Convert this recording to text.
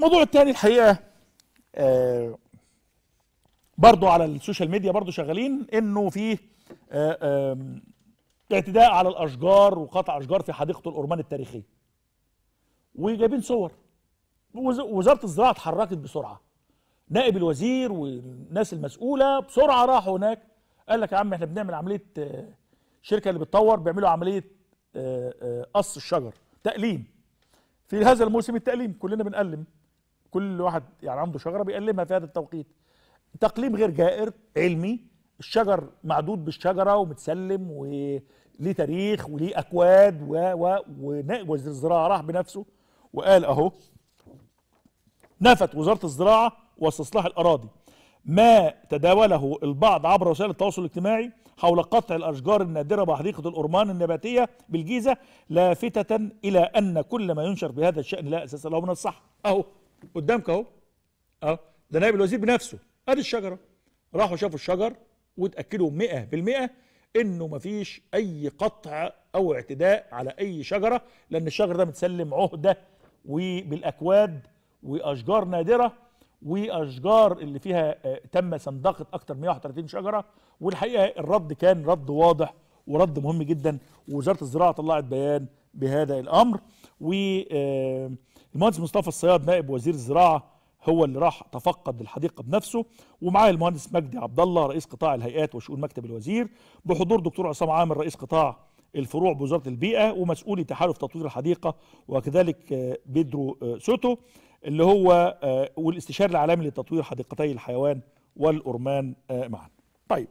الموضوع الثاني الحقيقه آه برضو على السوشيال ميديا برضو شغالين انه في آه اعتداء على الاشجار وقطع اشجار في حديقه الأورمان التاريخيه وجايبين صور وزاره الزراعه اتحركت بسرعه نائب الوزير والناس المسؤوله بسرعه راحوا هناك قال لك يا عم احنا بنعمل عمليه آه، الشركه اللي بتطور بيعملوا عمليه آه، آه، قص الشجر تأليم في هذا الموسم التأليم كلنا بنألم كل واحد يعني عنده شجره بيقلمها في هذا التوقيت تقليم غير جائر علمي الشجر معدود بالشجره ومتسلم وليه تاريخ وليه اكواد و و وزير الزراعه راح بنفسه وقال اهو نفت وزاره الزراعه واستصلاح الاراضي ما تداوله البعض عبر وسائل التواصل الاجتماعي حول قطع الأشجار النادرة بحديقة الأورمان النباتية بالجيزة لافتة إلى أن كل ما ينشر بهذا الشأن لا أساس له من الصح أهو قدامك اهو اه ده نائب الوزير بنفسه ادي الشجره راحوا شافوا الشجر واتاكدوا 100% انه مفيش اي قطع او اعتداء على اي شجره لان الشجر ده متسلم عهده وبالاكواد واشجار نادره واشجار اللي فيها آه، تم صندقه اكتر 131 شجره والحقيقه الرد كان رد واضح ورد مهم جدا ووزاره الزراعه طلعت بيان بهذا الامر والمهندس آه، مصطفى الصياد نائب وزير الزراعه هو اللي راح تفقد الحديقه بنفسه ومعاه المهندس مجدي عبد الله رئيس قطاع الهيئات وشؤون مكتب الوزير بحضور دكتور عصام عامر رئيس قطاع الفروع بوزاره البيئه ومسؤولي تحالف تطوير الحديقه وكذلك آه، بيدرو آه، سوتو اللي هو والاستشاري العالمي لتطوير حديقتي الحيوان والأرمان معا طيب